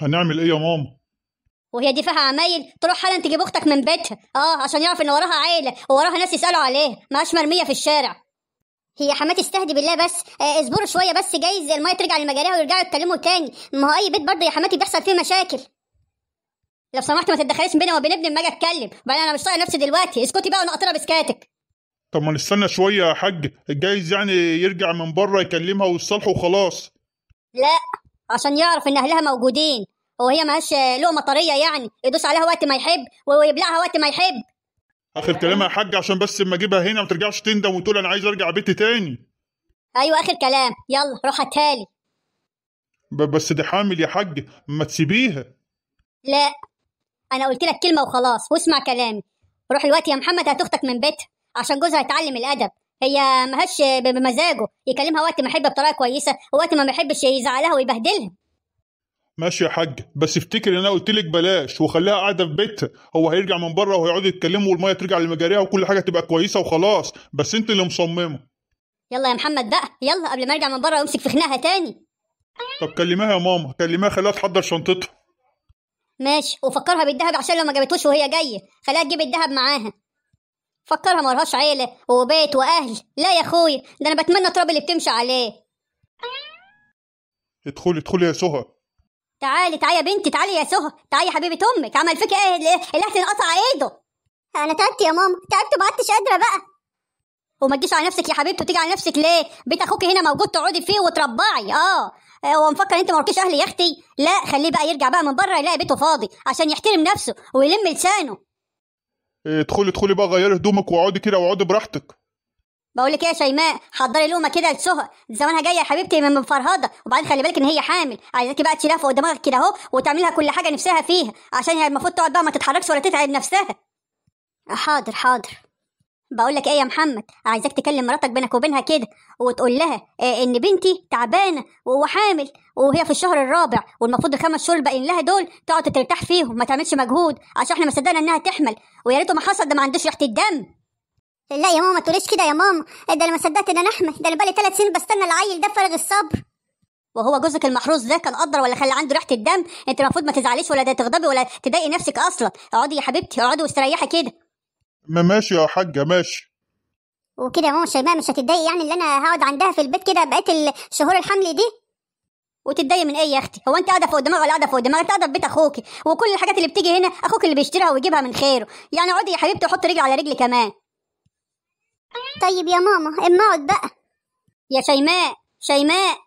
هنعمل ايه يا ماما وهي دي فيها عمايل تروح حالا تجيب اختك من بيتها اه عشان يعرف ان وراها عيله ووراها ناس يسالوا ما هاش مرميه في الشارع هي حماتي استهدي بالله بس آه اصبروا شويه بس جايز الميه ترجع لمجاريها ويرجعوا يتكلموا تاني ما هو اي بيت برضه يا حماتي بيحصل فيه مشاكل لو سمحت ما تتدخليش بيني وبين ابني لما اجي اتكلم بعدين انا مش طايق نفسي دلوقتي اسكتي بقى ونقطرها بسكاتك طب ما نستنى شويه يا حاج جايز يعني يرجع من بره يكلمها ويصالحوا وخلاص لا عشان يعرف ان اهلها موجودين وهي ماهاش لقمه طريه يعني يدوس عليها وقت ما يحب ويبلعها وقت ما يحب اخر كلام يا حاج عشان بس اما اجيبها هنا ما ترجعش تندم وتقول انا عايز ارجع بيتي تاني ايوه اخر كلام يلا روح هاتها لي بس دي حامل يا حاج ما تسيبيها لا انا قلت لك كلمه وخلاص واسمع كلامي روح الوقت يا محمد هات اختك من بيتها عشان جوزها يتعلم الادب هي ماهاش بمزاجه يكلمها وقت ما يحب بطريقه كويسه ووقت ما ما يحبش يزعلها ويبهدلها ماشي يا حاج بس افتكر ان انا قلت لك بلاش وخليها قاعده في بيتها هو هيرجع من بره وهيقعد يتكلموا والميه ترجع لمجاريها وكل حاجه تبقى كويسه وخلاص بس انت اللي مصممه يلا يا محمد بقى يلا قبل ما ارجع من بره وامسك في خناقها تاني طب كلميها يا ماما كلميها خليها تحضر شنطتها ماشي وفكرها بالدهب عشان لو ما جابتوش وهي جايه خليها تجيب الدهب معاها فكرها ملهاش عيلة وبيت وأهل لا يا أخويا ده أنا بتمنى التراب اللي بتمشي عليه ادخلي ادخلي يا سهى تعالي تعالي يا بنتي تعالي يا سهى تعالي يا حبيبة أمك عمل فيك إيه اللي قطع إيده أنا تعبت يا ماما تعبت ما عدتش قادرة بقى وما تجيش على نفسك يا حبيبتي وتيجي على نفسك ليه بيت اخوكي هنا موجود تقعدي فيه وتربعي اه, آه، هو مفكر انت ما وراكيش اهلي يا اختي لا خليه بقى يرجع بقى من بره يلاقي بيته فاضي عشان يحترم نفسه ويلم لسانه إيه، ادخلي ادخلي بقى غيري هدومك واقعدي كده واقعدي براحتك بقول لك ايه يا شيماء حضري لومه كده لسهى زمانها جايه يا حبيبتي من فرهده وبعدين خلي بالك ان هي حامل عايزاكي بقى تشيلها فوق دماغك كده اهو وتعمل كل حاجه نفسها فيها عشان هي المفروض تقعد بقى ما تتحركش ولا تتعب نفسها حاضر حاضر بقول لك ايه يا محمد عايزاك تكلم مراتك بينك وبينها كده وتقول لها آه، ان بنتي تعبانه وحامل وهي في الشهر الرابع والمفروض الخمس شهور الباقيين لها دول تقعد ترتاح فيهم ما تعملش مجهود عشان احنا ما صدقنا انها تحمل ويا ريته ما حصل ده ما عندوش ريحه الدم لا يا ماما ما تقوليش كده يا ماما ده انا ما صدقت ان انا احمل ده انا بقالي ثلاث سنين بستنى العيل ده فارغ الصبر وهو جوزك المحروس ده كان قدر ولا خلى عنده ريحه الدم انت المفروض ما تزعليش ولا تغضبي ولا تضايقي نفسك اصلا اقعدي يا حبيبتي اقعدي واستريحي كده ما ماشي يا حاجة ماشي وكده ماما شيماء مش هتتضايق يعني اللي انا هقعد عندها في البيت كده بقيت الشهور الحمل دي وتتضايق من ايه يا اختي هو انت قاعده فوق دماغي ولا قاعده فوق دماغي انت قاعده في بيت اخوك وكل الحاجات اللي بتيجي هنا اخوك اللي بيشتريها ويجيبها من خيره يعني اقعدي يا حبيبتي وحط رجلي على رجلي كمان طيب يا ماما اما اقعد بقى يا شيماء شيماء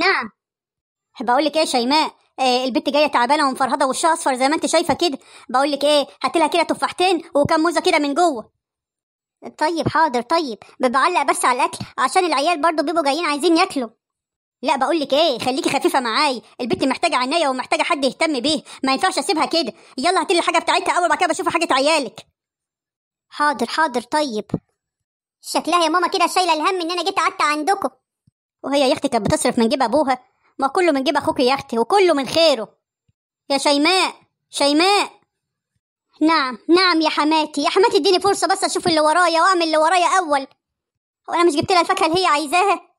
نعم بقول لك ايه يا شيماء آه، البت جايه تعبانه ومفرهده وشها اصفر زي ما انت شايفه كده بقول لك ايه هات لها كده تفاحتين وكم موزه كده من جوه طيب حاضر طيب بعلق بس على الاكل عشان العيال برضو بيبقوا جايين عايزين ياكلوا لا بقول لك ايه خليكي خفيفه معايا البت محتاجه عنايه ومحتاجه حد يهتم بيه ما ينفعش اسيبها كده يلا هاتي الحاجه بتاعتها اول وبعد كده بشوف حاجه عيالك حاضر حاضر طيب شكلها يا ماما كده شايله الهم ان انا جيت قعدت عندكم وهي يا اختي كانت بتصرف من جيب ابوها ما كله من جيب اخوك يا اختي وكله من خيره يا شيماء شيماء نعم نعم يا حماتي يا حماتي اديني فرصه بس اشوف اللي ورايا واعمل اللي ورايا اول وانا مش جبت لها الفاكهه اللي هي عايزاها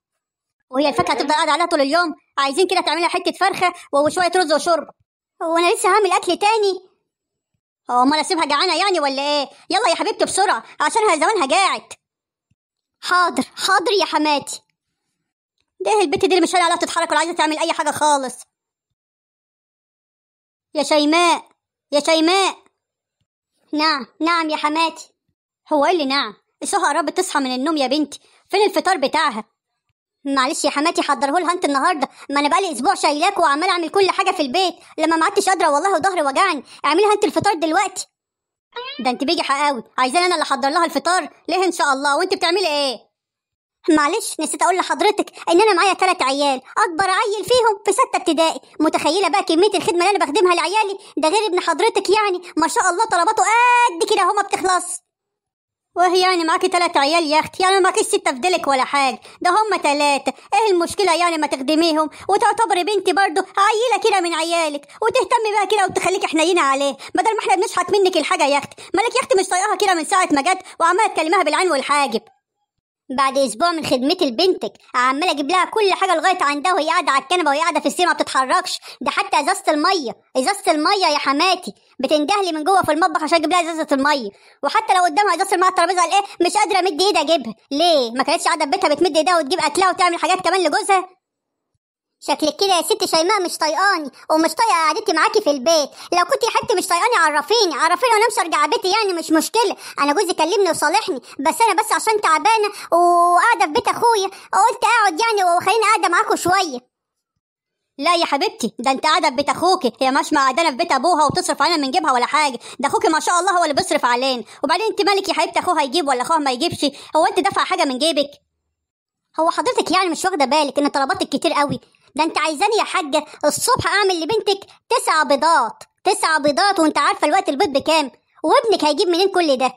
وهي الفاكهه هتفضل إيه؟ قاعده عليها طول اليوم عايزين كده تعملها حته فرخه وشويه رز وشرب وانا لسه هعمل اكل تاني هو امال اسيبها جعانه يعني ولا ايه يلا يا حبيبتي بسرعه عشان زمانها جاعت حاضر حاضر يا حماتي ده ايه البت دي اللي مش لاقيه تتحرك ولا عايزه تعمل اي حاجه خالص يا شيماء يا شيماء نعم نعم يا حماتي هو قال لي نعم سهى قربت تصحى من النوم يا بنتي فين الفطار بتاعها معلش يا حماتي حضره لها انت النهارده ما انا بقالي اسبوع شايلاك وعمال اعمل كل حاجه في البيت لما ما عدتش قادره والله وضهري وجعني اعملها انت الفطار دلوقتي ده انت بيجي حقاوي عايزين انا اللي احضر لها الفطار ليه ان شاء الله وانت بتعملي ايه معلش نسيت اقول لحضرتك ان انا معايا تلات عيال اكبر عيل فيهم في سته ابتدائي متخيله بقى كميه الخدمه اللي انا بخدمها لعيالي ده غير ابن حضرتك يعني ما شاء الله طلباته قد كده هما بتخلص وهي يعني معاكي تلات عيال يا اختي يعني معاكيش ستة في ديلك ولا حاجة ده هما تلاتة ايه المشكلة يعني ما تخدميهم وتعتبري بنتي برده عيلة كده من عيالك وتهتمي بقى كده وتخليكي حنينة عليه بدل ما احنا بنشحت منك الحاجة يا اختي مالك يا اختي مش طايقاها كده من ساعة ما جت وعمالة تكلمها بالعين والحاجب بعد اسبوع من خدمتي لبنتك عمال اجيب لها كل حاجه لغايه عندها وهي قاعده على الكنبه وهي قاعده في السير ما بتتحركش ده حتى ازازه الميه ازازه الميه يا حماتي بتندهلي من جوه في المطبخ عشان اجيب لها ازازه الميه وحتى لو قدامها ازازه الميه على الترابيزه على ايه مش قادره امد ايدي اجيبها ليه ما كانتش قاعده في بيتها بتمد ايدها وتجيب اكلها وتعمل حاجات كمان لجوزها شكلك كده يا ست شيماء مش طايقاني ومش طايقه قعدتي معاكي في البيت لو كنت يا حبيبتي مش طايقاني عرفيني عرفيني وانا مش ارجع بيتي يعني مش مشكله انا جوزي كلمني وصالحني بس انا بس عشان تعبانه وقاعده في بيت اخويا قلت اقعد يعني وخليني قاعده معاكم شويه لا يا حبيبتي ده انت قاعده في بيت اخوكي هي مش معدانه في بيت ابوها وتصرف علينا من جيبها ولا حاجه ده اخوكي ما شاء الله هو اللي بيصرف علينا وبعدين انت مالك يا حبيبتي اخوها يجيب ولا اخوها ما يجيبش هو انت دافعه حاجه من جيبك هو حضرتك يعني مش واخده بالك ان طلباتك كتير قوي ده انت عايزاني يا حاجه الصبح اعمل لبنتك تسع بيضات تسع بيضات وانت عارفه الوقت البيض بكام وابنك هيجيب منين كل ده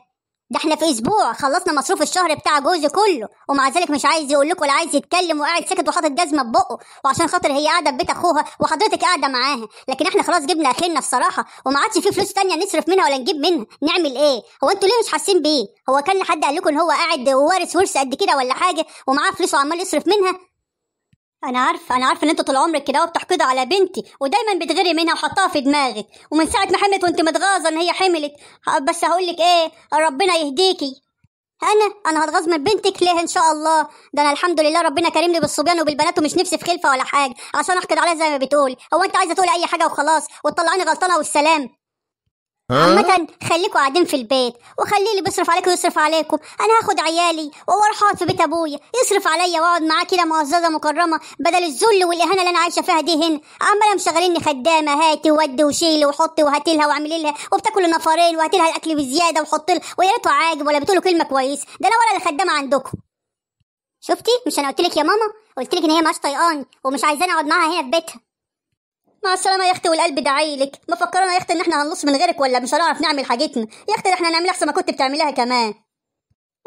ده احنا في اسبوع خلصنا مصروف الشهر بتاع جوزي كله ومع ذلك مش عايز يقول لكم ولا عايز يتكلم وقاعد ساكت وحاطط جزمه في بقه وعشان خاطر هي قاعده في بيت اخوها وحضرتك قاعده معاها لكن احنا خلاص جبنا اخرنا الصراحه وما عادش في فلوس تانية نصرف منها ولا نجيب منها نعمل ايه هو انتوا ليه مش حاسين بيه هو كان حد قال لكم ان هو قاعد وارث ورث قد كده ولا حاجه ومعاه فلوس وعمال يصرف منها انا عارفه انا عارفه ان انت طول عمرك كده بتحقد على بنتي ودايما بتغري منها وحطها في دماغك ومن ساعه ما حملت وانت متغاظه ان هي حملت بس هقول لك ايه ربنا يهديكي انا انا هتغاظ من بنتك ليه ان شاء الله ده انا الحمد لله ربنا كرمني بالصبيان وبالبنات ومش نفسي في خلفه ولا حاجه عشان احقد عليها زي ما بتقول هو انت عايزه تقولي اي حاجه وخلاص وتطلعيني غلطانه والسلام عامة خليكوا قاعدين في البيت وخليه اللي بيصرف عليكم يصرف عليكم انا هاخد عيالي واروح اقعد في بيت ابويا يصرف عليا واقعد معاه كده معززه مكرمه بدل الذل والاهانه اللي انا عايشه فيها دي هنا عماله مشغليني خدامه هاتي ودي وشيلي وحطي وهاتي لها واعملي لها وبتاكل نفرين وهاتي لها الاكل بزياده وحطي لها ويا ريته عاجب ولا بتقولوا كلمه كويسه ده انا ولا الخدامه عندكم شفتي مش انا قلت لك يا ماما قلت لك ان هي مش طايقاني ومش عايزاني اقعد معاها هنا في بيتها مع السلامة يا اختي والقلب داعي لك فكرنا يا اختي ان احنا هنلص من غيرك ولا مش هنعرف نعمل حاجتنا يا اختي احنا هنعملها احسن ما كنت بتعملها كمان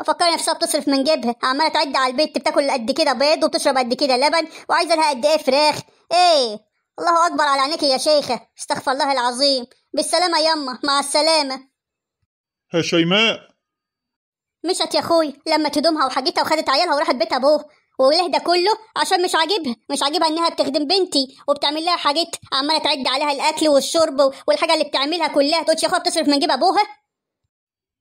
فكرنا نفسها بتصرف من جيبها عمالة تعد على البيت بتاكل قد كده بيض وبتشرب قد كده لبن وعايزة لها قد ايه فراخ ايه الله اكبر على عينيك يا شيخة استغفر الله العظيم بالسلامة يما مع السلامة يا شيماء مشت يا اخوي لما تدومها وحاجتها وخدت عيالها وراحت بيت ابوه وله ده كله عشان مش عاجبها مش عاجبها انها بتخدم بنتي وبتعمل لها حاجات عماله تعد عليها الاكل والشرب والحاجه اللي بتعملها كلها تقولش يا اخويا بتصرف من جيب ابوها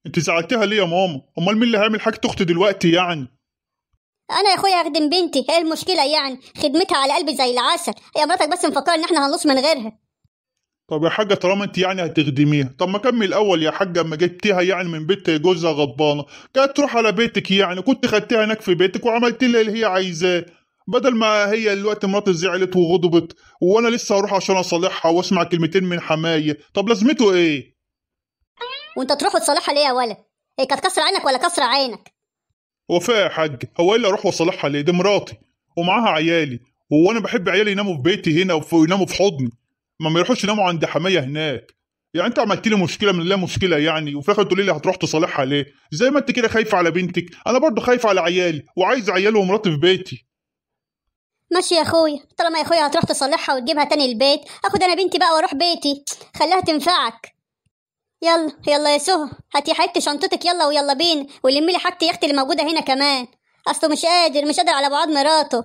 انت زعلتها ليه يا ماما امال مين اللي هيعمل حاجه اختي دلوقتي يعني انا يا اخويا هخدم بنتي ايه المشكله يعني خدمتها على قلبي زي العسل هي مراتك بس مفكره ان احنا هنلص من غيرها طب يا حاجه طالما انت يعني هتخدميها طب ما كمل الاول يا حاجه اما جبتيها يعني من بيت جوزها غضبانه كانت تروح على بيتك يعني كنت خدتيها هناك في بيتك وعملت لها اللي هي عايزاه بدل ما هي دلوقتي مراتي زعلت وغضبت وانا لسه هروح عشان اصالحها واسمع كلمتين من حمايه طب لازمته ايه وانت تروح وتصالحها ليه يا ولد هي إيه، كانت كسر عينك ولا كسر عينك وفاء يا حاج هو ايه اللي اروح واصالحها ليه دي مراتي ومعاها عيالي وانا بحب عيالي يناموا في بيتي هنا ويناموا في حضني ما ما يروحوش يناموا عند حمايه هناك يعني انت عملت لي مشكله من لا مشكله يعني وفي الاخر تقولي لي هتروح تصالحها ليه زي ما انت كده خايفه على بنتك انا برضو خايفه على عيالي وعايز عيالي ومراتي في بيتي ماشي يا اخويا طالما يا اخويا هتروح تصالحها وتجيبها تاني البيت اخد انا بنتي بقى واروح بيتي خليها تنفعك يلا يلا يا سهى هاتي حته شنطتك يلا ويلا بينا ولمي لي حاجتي يا اختي اللي موجوده هنا كمان اصله مش قادر مش قادر على بعض مراته